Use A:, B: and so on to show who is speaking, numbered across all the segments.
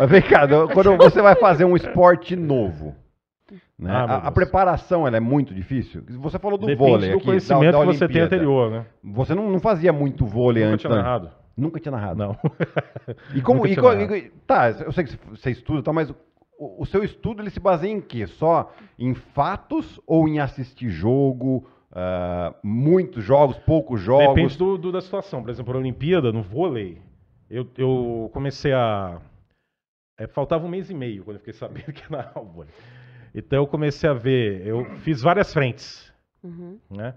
A: Mas vem cá, quando você vai fazer um esporte novo, né? Ah, a, a, preparação ela é muito difícil. Você falou do Depende vôlei. Do aqui, conhecimento da, da que você tem anterior, né? Você não, não fazia muito vôlei Nunca antes. Tinha né? narrado. Nunca tinha narrado. Não. E como. E, como? E, tá, eu sei que você estuda, tá, mas o, seu estudo ele se baseia em quê? Só em fatos ou em assistir jogo? Uh, muitos jogos, poucos jogos? Depende do, do, da situação. Por exemplo, a Olimpíada, no vôlei, eu, eu comecei a é, faltava um mês e meio quando eu fiquei sabendo que era álbum. Então eu comecei a ver, eu fiz várias frentes. Uhum. Né?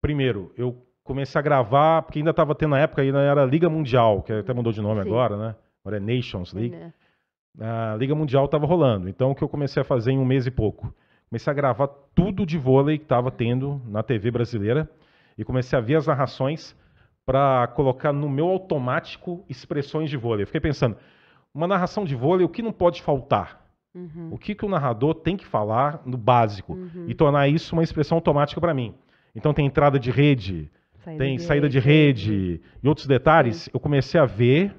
A: Primeiro, eu comecei a gravar, porque ainda estava tendo na época, ainda era Liga Mundial, que até mudou de nome Sim. agora, né? Agora é Nations é, League. Né? A Liga Mundial estava rolando. Então o que eu comecei a fazer em um mês e pouco? Comecei a gravar tudo de vôlei que estava tendo na TV brasileira e comecei a ver as narrações para colocar no meu automático expressões de vôlei. Eu fiquei pensando, uma narração de vôlei, o que não pode faltar? Uhum. O que, que o narrador tem que falar no básico uhum. e tornar isso uma expressão automática para mim. Então tem entrada de rede, saída tem de saída rede. de rede e outros detalhes. Sim. Eu comecei a ver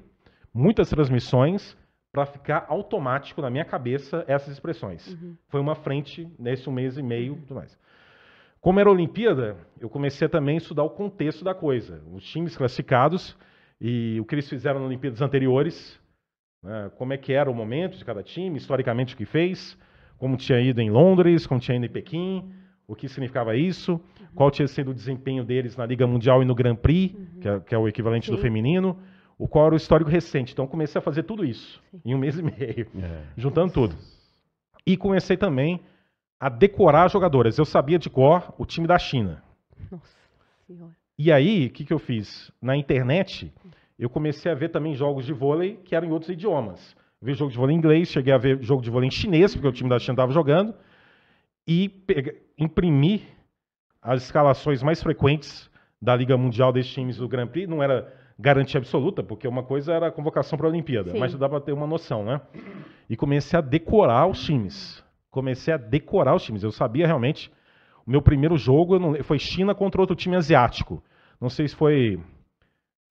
A: muitas transmissões para ficar automático na minha cabeça essas expressões. Uhum. Foi uma frente nesse um mês e meio, uhum. tudo mais. Como era a Olimpíada, eu comecei também a estudar o contexto da coisa, os times classificados e o que eles fizeram nas Olimpíadas anteriores, né, como é que era o momento de cada time, historicamente o que fez, como tinha ido em Londres, como tinha ido em Pequim, o que significava isso, qual tinha sido o desempenho deles na Liga Mundial e no Grand Prix, uhum. que, é, que, é, o equivalente Sim. do feminino, o qual era o histórico recente. Então comecei a fazer tudo isso Sim. em um mês e meio, é. juntando tudo. E comecei também a decorar jogadoras. Eu sabia de cor o time da China. Nossa E aí, o que, que eu fiz? Na internet, eu comecei a ver também jogos de vôlei que eram em outros idiomas. vi jogo de vôlei em inglês, cheguei a ver jogo de vôlei em chinês, porque o time da China estava jogando, e imprimi as escalações mais frequentes da Liga Mundial desses times do Grand Prix. Não era garantia absoluta, porque uma coisa era a convocação para a Olimpíada, Sim. mas dá para ter uma noção, né? E comecei a decorar os times. Comecei a decorar os times. Eu sabia realmente. O meu primeiro jogo foi China contra outro time asiático. Não sei se foi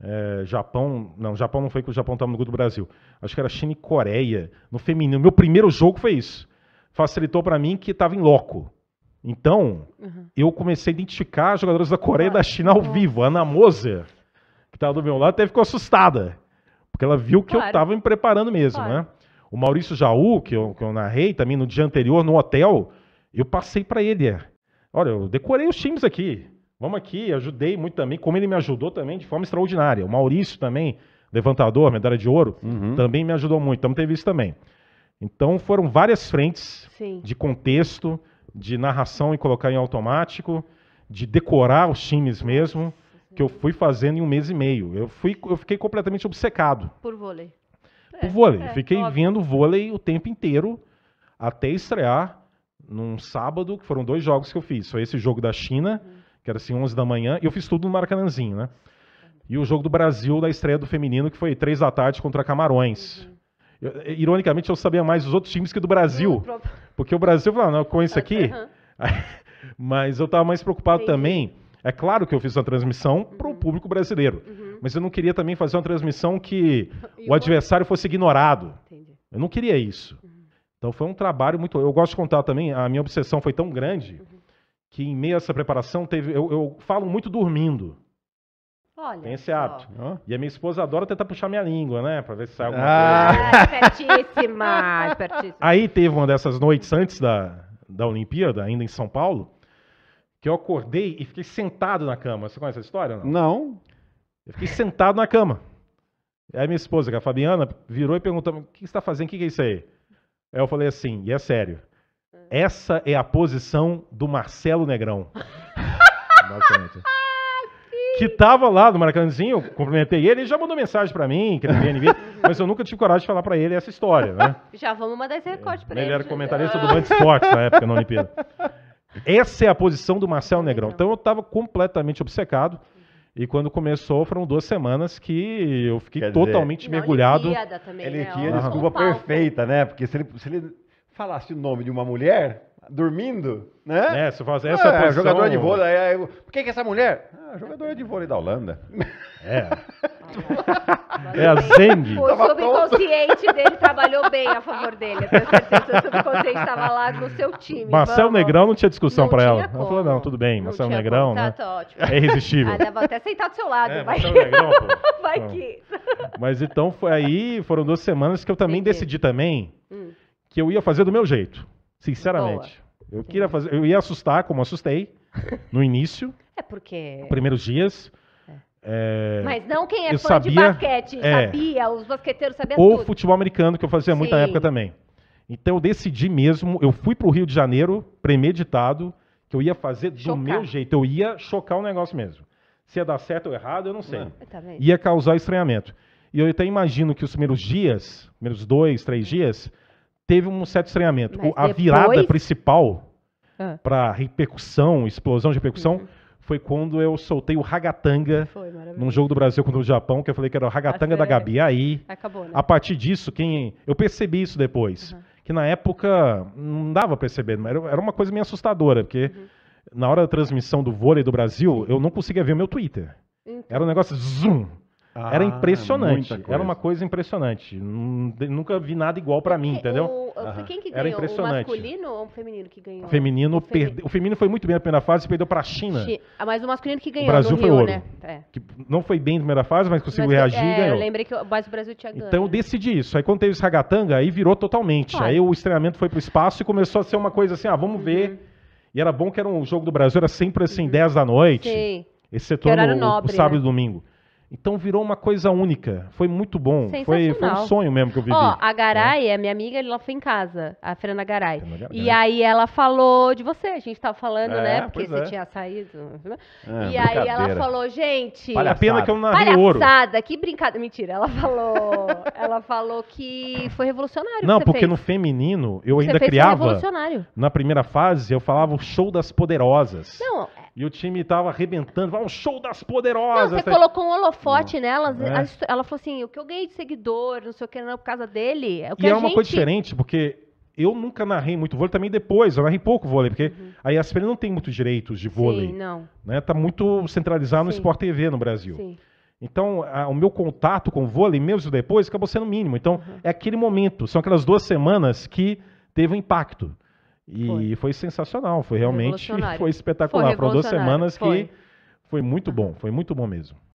A: é, Japão. Não, Japão não foi que o Japão estava no grupo do Brasil. Acho que era China e Coreia, no feminino. Meu primeiro jogo foi isso. Facilitou para mim que estava em loco. Então, uhum. eu comecei a identificar jogadores da Coreia e da China ao vivo. A Ana Moser, que estava do meu lado, até ficou assustada. Porque ela viu que claro. eu estava me preparando mesmo, né? claro. né? O Maurício Jaú, que eu, que eu narrei também no dia anterior, no hotel, eu passei para ele. Olha, eu decorei os times aqui. Vamos aqui, ajudei muito também, como ele me ajudou também de forma extraordinária. O Maurício também, levantador, medalha de ouro, uhum. também me ajudou muito. Então teve isso também. Então foram várias frentes Sim. de contexto, de narração e colocar em automático, de decorar os times mesmo, que eu fui fazendo em um mês e meio. Eu, fui, eu fiquei completamente obcecado. Por vôlei. Por é, vôlei. É, fiquei óbvio. vendo vôlei o tempo inteiro até estrear num sábado, que foram dois jogos que eu fiz. Foi esse jogo da China. Uhum que era assim 11 da manhã, e eu fiz tudo no Maracanãzinho, né? E o jogo do Brasil da estreia do feminino, que foi 3 da tarde contra Camarões. Uhum. Eu, eh, ironicamente, eu sabia mais dos outros times que do Brasil. Porque o Brasil falou, ah, não, eu conheço aqui. Mas eu estava mais preocupado também. É claro que eu fiz uma transmissão para o uhum. público brasileiro. Uhum. Mas eu não queria também fazer uma transmissão que o adversário fosse ignorado. Eu não queria isso. Então foi um trabalho muito. Eu gosto de contar também, a minha obsessão foi tão grande uhum que em meio a essa preparação teve. Eu, eu falo muito dormindo. Olha. Tem esse hábito. Ó. Né? E a minha esposa adora tentar puxar minha língua, né? Pra ver se sai alguma ah. coisa. Ah, espertíssima, é espertíssima. É aí teve uma dessas noites antes da, da Olimpíada, ainda em São Paulo, que eu acordei e fiquei sentado na cama. Você conhece essa história? Não. não. Eu fiquei sentado na cama. Aí minha esposa, que é a Fabiana, virou e perguntou: o que você está fazendo? O que é isso aí? Aí eu falei assim, e é sério. Essa é a posição do Marcelo Negrão. Basicamente. que tava lá no Maracanãzinho, eu cumprimentei ele, ele já mandou mensagem para mim, que ele via mas eu nunca tive coragem de falar para ele essa história, né? Já vamos mandar esse recorte pra ele. Ele era ah. comentarista do Band Esportes na época, na Olimpíada. Essa é a posição do Marcelo Negrão. Então eu estava completamente obcecado. Uhum. E quando começou, foram duas semanas que eu fiquei Quer totalmente dizer, mergulhado. ele tinha né? é a desculpa perfeita, né? Porque se ele, se ele falasse o nome de uma mulher dormindo, né? É, se faz essa ah, posição... jogadora de vôlei. É, Por que, que é essa mulher? Ah, jogadora de vôlei da Holanda. É. é a Zeng. O subconsciente dele trabalhou bem a favor dele. Eu tenho certeza que o subconsciente estava lá no seu time. Marcel Negrão não tinha discussão para ela. Como. Ela falou, não, tudo bem, Marcel Negrão. Tá, né? tá ótimo. É irresistível. Ela ah, vou até sentar do seu lado. É, vai que... Negrão, que... Mas então, foi aí foram duas semanas que eu também Entendi. decidi também... Hum que eu ia fazer do meu jeito, sinceramente. Boa. Eu queria fazer, eu ia assustar, como assustei no início. É porque. Primeiros dias. É. é, Mas não quem é fã sabia, de basquete, é, sabia, os basqueteiros sabiam ou tudo. Ou futebol americano, que eu fazia muita época também. Então eu decidi mesmo, eu fui para o Rio de Janeiro, premeditado, que eu ia fazer do chocar. meu jeito, eu ia chocar o negócio mesmo. Se ia dar certo ou errado, eu não sei. Não. ia causar estranhamento. E eu até imagino que os primeiros dias, primeiros dois, três dias, teve um certo estranhamento. a depois... virada principal ah. para repercussão, explosão de repercussão, uhum. foi quando eu soltei o Ragatanga num jogo do Brasil contra o Japão, que eu falei que era o Ragatanga da tá Gabi. Aí, Acabou, né? a partir disso, quem eu percebi isso depois, uhum. que na época não dava para perceber, mas era uma coisa meio assustadora, porque uhum. na hora da transmissão do vôlei do Brasil, eu não conseguia ver meu Twitter. Era um negócio zoom.
B: Ah, era impressionante. Era uma
A: coisa impressionante. Nunca vi nada igual para mim, entendeu? O, quem que ganhou? Era impressionante. O masculino ou o feminino que ganhou? Feminino o, feminino. Perde... o feminino foi muito bem na primeira fase e perdeu para a China. Chi... Ah, mas o masculino que ganhou. O Brasil foi Rio, ouro. Né? É. Que não foi bem na primeira fase, mas conseguiu mas, reagir é, e ganhou. Eu lembrei que o Brasil tinha ganho. Então eu decidi isso. Aí quando teve esse ragatanga, aí virou totalmente. Aí o estreamento foi para o espaço e começou a ser uma coisa assim: ah, vamos uhum. ver. E era bom que era um jogo do Brasil, era sempre assim, uhum. 10 da noite. Sim. Esse setor no, nobre, sábado né? e domingo. Então virou uma coisa única. Foi muito bom. Foi, foi, um sonho mesmo que eu vivi. Ó, a é. Garay, é. a minha amiga, ela foi em casa, a Fernanda Garay. E aí ela falou de você, a gente tava falando, é, né? Porque você é. tinha saído. É, e aí ela falou, gente. Vale a pena que eu não narrei ouro. que brincadeira. Mentira, ela falou. ela falou que foi revolucionário. Não, porque fez. no feminino eu você ainda criava. Na primeira fase, eu falava o show das poderosas. Não, e o time tava arrebentando, é um show das poderosas. Não, você colocou um holofote nelas. Né? Ela falou assim: o que eu ganhei de seguidor, não sei o que, não, é por causa dele. É o que e é gente... uma coisa diferente, porque eu nunca narrei muito vôlei, também depois, eu narrei pouco vôlei, porque uhum. a ESPN não tem muitos direitos de vôlei. Sim, não. Né? Tá muito centralizado Sim. no Sport TV no Brasil. Sim. Então, a, o meu contato com o vôlei, mesmo depois, acabou sendo mínimo. Então, uhum. é aquele momento, são aquelas duas semanas que teve um impacto. E foi, foi sensacional, foi realmente foi espetacular. Foram duas semanas foi. que foi muito bom, foi muito bom mesmo.